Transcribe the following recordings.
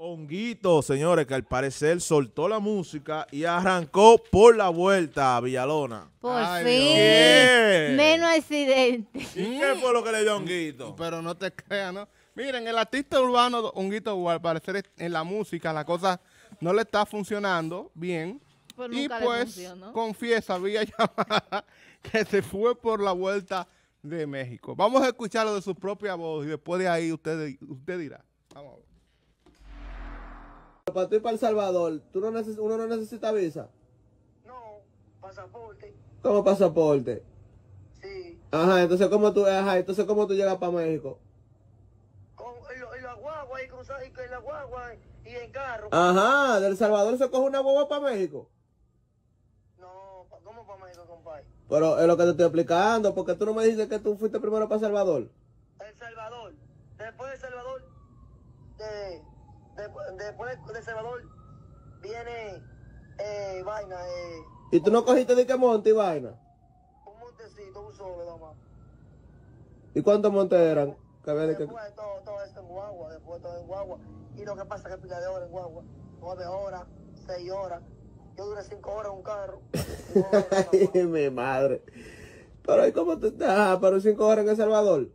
Honguito, señores, que al parecer soltó la música y arrancó por la vuelta a Villalona. Por fin. Menos accidente. ¿Y qué fue lo que le dio Honguito? Pero no te crean, ¿no? Miren, el artista urbano Honguito, al parecer en la música la cosa no le está funcionando bien. Pues y pues, confiesa, vía llamada, que se fue por la vuelta de México. Vamos a escucharlo de su propia voz y después de ahí usted, usted dirá. Vamos a ver para tú ir para El Salvador, ¿tú no uno no necesita visa? No, pasaporte. ¿Cómo pasaporte? Sí. Ajá, entonces ¿cómo tú, ajá, entonces, ¿cómo tú llegas para México? Con el, el y con, el guagua y en carro. Ajá, del Salvador se coge una guagua para México. No, ¿cómo para México, compadre? Pero es lo que te estoy explicando, porque tú no me dices que tú fuiste primero para Salvador. El Salvador. Después de Salvador, de después de Salvador viene eh, vaina. Eh, ¿Y tú no cogiste de qué monte y vaina? Un montecito, un solo, nada ¿Y cuántos montes eran? Que de que... todo, todo esto en guagua, después todo en guagua. Y lo que pasa es que pila de horas en guagua, nueve horas, seis horas. Yo duré cinco horas en un carro. Ay, mi madre. Pero ¿y cómo tú estás? ¿Para pero cinco horas en El Salvador.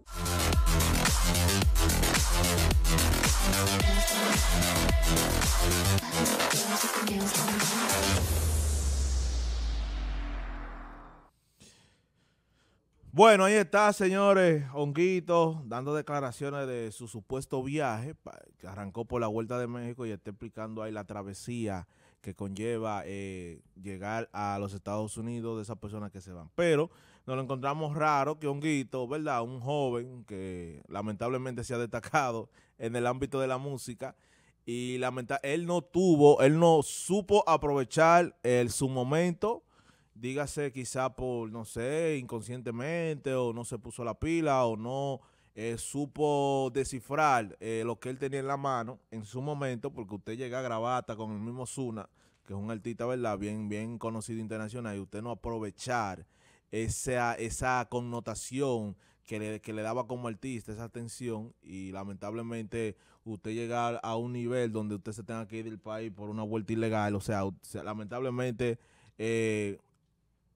Bueno, ahí está, señores, Honguito, dando declaraciones de su supuesto viaje, que arrancó por la Vuelta de México y está explicando ahí la travesía que conlleva eh, llegar a los Estados Unidos de esas personas que se van. Pero nos lo encontramos raro que Honguito, ¿verdad? Un joven que lamentablemente se ha destacado en el ámbito de la música, y lamenta él no tuvo, él no supo aprovechar el, su momento, dígase quizá por, no sé, inconscientemente o no se puso la pila o no eh, supo descifrar eh, lo que él tenía en la mano en su momento, porque usted llega a Gravata con el mismo Zuna, que es un artista, ¿verdad? Bien, bien conocido internacional, y usted no aprovechar esa, esa connotación que le, daba como artista, esa atención, y lamentablemente usted llegar a un nivel donde usted se tenga que ir del país por una vuelta ilegal, o sea, lamentablemente eh,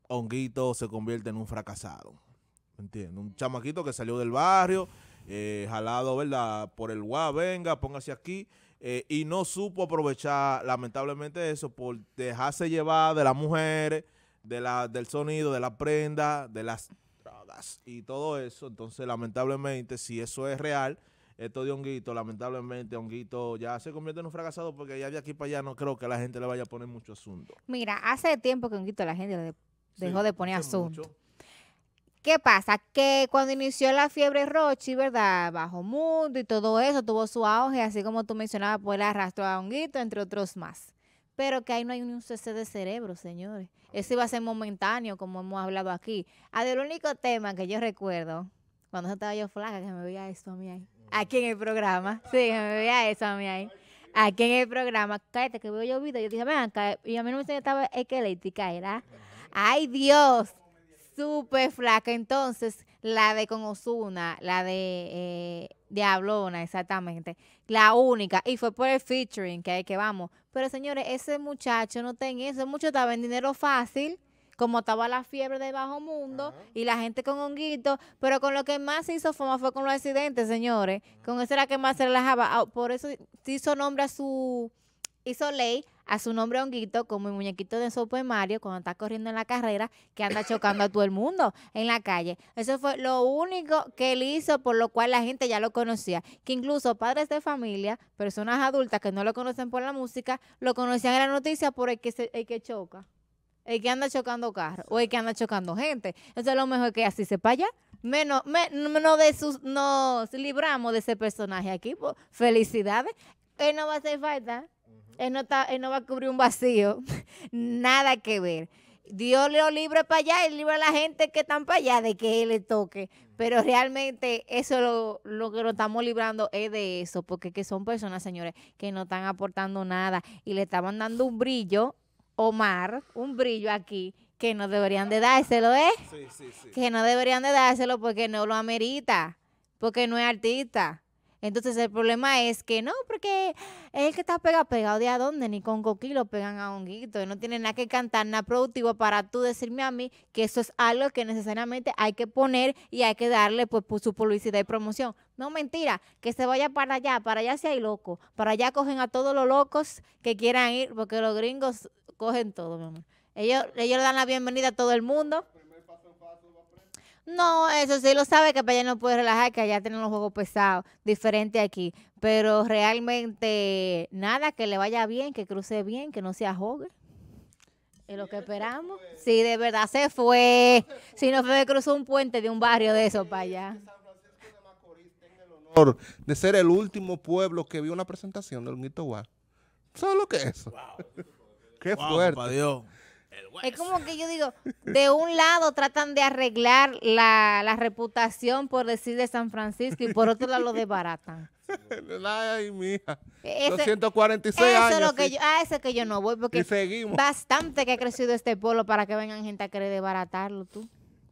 Honguito se convierte en un fracasado, ¿me Un chamaquito que salió del barrio, eh, jalado, ¿verdad? Por el guá, venga, póngase aquí. Eh, y no supo aprovechar lamentablemente eso por dejarse llevar de las mujeres de la, del sonido, de la prenda, de las drogas y todo eso. Entonces, lamentablemente, si eso es real, esto de Honguito, lamentablemente, Honguito ya se convierte en un fracasado porque ya de aquí para allá no creo que la gente le vaya a poner mucho asunto. Mira, hace tiempo que Honguito la gente dejó de poner asunto. ¿Qué pasa? Que cuando inició la fiebre Rochi, ¿verdad? Bajo mundo y todo eso tuvo su auge, así como tú mencionabas, pues la arrastró a Honguito, entre otros más pero que ahí no hay un cese de cerebro, señores. Eso iba a ser momentáneo, como hemos hablado aquí. Adel ah, del único tema que yo recuerdo, cuando estaba yo flaca, que me veía eso a mí ahí. Aquí en el programa. Sí, que me veía eso a mí ahí. Aquí en el programa. Cállate, que veo yo video. Yo dije, ven Y a mí no me enseñó estaba esquelética, era. ¡Ay, Dios! Súper flaca. Entonces, la de con Osuna, la de eh, Diablona, exactamente. La única. Y fue por el featuring, que ahí que vamos. Pero señores, ese muchacho no tenía eso. Muchos estaba en dinero fácil, como estaba la fiebre de bajo mundo y la gente con honguito. Pero con lo que más se hizo fama fue con los accidentes, señores. Con eso era que más se relajaba. Ah, por eso hizo nombre a su. hizo ley a su nombre honguito como el muñequito de Super Mario cuando está corriendo en la carrera que anda chocando a todo el mundo en la calle. Eso fue lo único que él hizo por lo cual la gente ya lo conocía. Que incluso padres de familia, personas adultas que no lo conocen por la música, lo conocían en la noticia por el que, se, el que choca. El que anda chocando carros o el que anda chocando gente. Eso es lo mejor que así sepa ya. menos, menos de sus, nos libramos de ese personaje aquí. Pues, felicidades. Él no va a hacer falta. Él no, está, él no va a cubrir un vacío. Nada que ver. Dios lo libre para allá, él libre a la gente que están para allá de que él le toque. Pero realmente eso lo, lo que lo estamos librando es de eso, porque son personas, señores, que no están aportando nada y le estaban dando un brillo, Omar, un brillo aquí, que no deberían de dárselo, ¿eh? Sí, sí, sí. Que no deberían de dárselo porque no lo amerita, porque no es artista. Entonces el problema es que no, porque el que está pegado, pegado de a dónde, ni con coquí lo pegan a honguito, no tienen nada que cantar, nada productivo para tú decirme a mí que eso es algo que necesariamente hay que poner y hay que darle pues, su publicidad y promoción. No, mentira, que se vaya para allá, para allá si hay loco, para allá cogen a todos los locos que quieran ir, porque los gringos cogen todo, mi amor. Ellos, ellos le dan la bienvenida a todo el mundo. No, eso sí lo sabe que para allá no puede relajar, que allá tienen los juegos pesados, diferente aquí. Pero realmente nada, que le vaya bien, que cruce bien, que no sea joven. Es lo que esperamos. si de verdad se fue. Si no fue, cruzó un puente de un barrio de eso para allá. De ser el último pueblo que vio una presentación del mito Guá. ¿Sabes lo que es eso? Qué fuerte. Dios. Es como que yo digo, de un lado tratan de arreglar la, reputación, por decir, de San Francisco y por otro lado lo desbaratan. Ay, mija. Ese, eso años. Es lo que yo, a eso que yo no voy, porque seguimos. bastante que ha crecido este pueblo para que vengan gente a querer desbaratarlo, tú.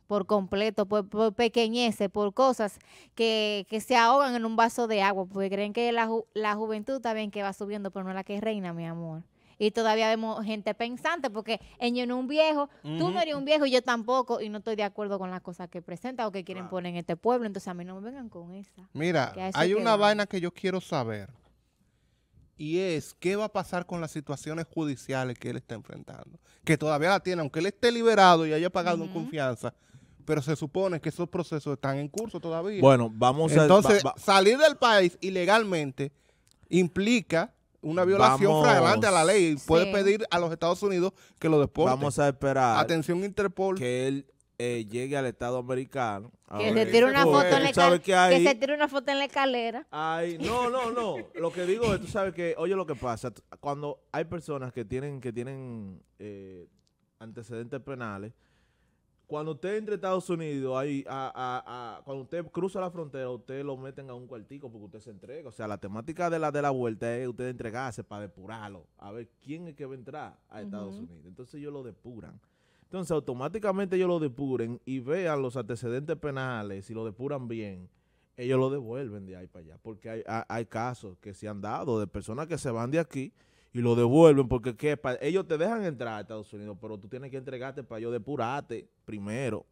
Por completo, por, pequeñeces, por cosas que, se ahogan en un vaso de agua, porque creen que la, la juventud también que va subiendo, pero no es la que reina, mi amor y todavía vemos gente pensante, porque en yo no un viejo, tú no eres un viejo y yo tampoco, y no estoy de acuerdo con las cosas que presenta o que quieren poner en este pueblo, entonces a mí no me vengan con esa. Mira, hay una vaina que yo quiero saber, y es qué va a pasar con las situaciones judiciales que él está enfrentando, que todavía la tiene, aunque él esté liberado y haya pagado en confianza, pero se supone que esos procesos están en curso todavía. Bueno, vamos Entonces, a... Entonces, salir del país ilegalmente implica una violación Vamos. a la ley. Puede pedir a los Estados Unidos que lo deporte Vamos a esperar Atención Interpol. que él eh, llegue al Estado americano. Que se tire una foto en la que se tire una foto en la escalera. no, no, no. Lo que digo es, tú sabes que, oye, lo que pasa, cuando hay personas que tienen, que tienen eh, antecedentes penales, cuando usted entre Estados Unidos, ahí, a, cuando usted cruza la frontera, usted lo meten a un cuartico porque usted se entrega. O sea, la temática de la de la vuelta es usted entregarse para depurarlo, a ver quién es que va a entrar a Estados Unidos. Entonces ellos lo depuran. Entonces automáticamente ellos lo depuren y vean los antecedentes penales, si lo depuran bien, ellos lo devuelven de ahí para allá. Porque hay casos que se han dado de personas que se van de aquí y lo devuelven porque ¿qué? ellos te dejan entrar a Estados Unidos, pero tú tienes que entregarte para ellos depurarte primero.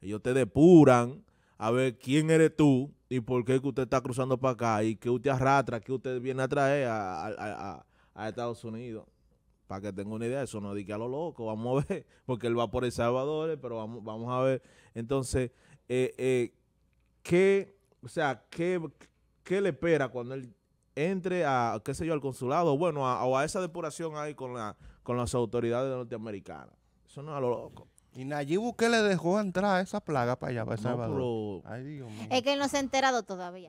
Ellos te depuran a ver quién eres tú y por qué que usted está cruzando para acá y qué usted arrastra, qué usted viene a traer a, Estados Unidos. Para que tenga una idea, eso no diga a lo loco, vamos a ver, porque él va por El Salvador, pero vamos, vamos a ver. Entonces, eh, eh ¿qué, o sea, qué, qué le espera cuando él entre a, qué sé yo, al consulado, bueno, o a esa depuración ahí con, la, con las autoridades norteamericanas. Eso no es a lo loco. Y qué le dejó entrar esa plaga para allá, para Es que él no se ha enterado todavía.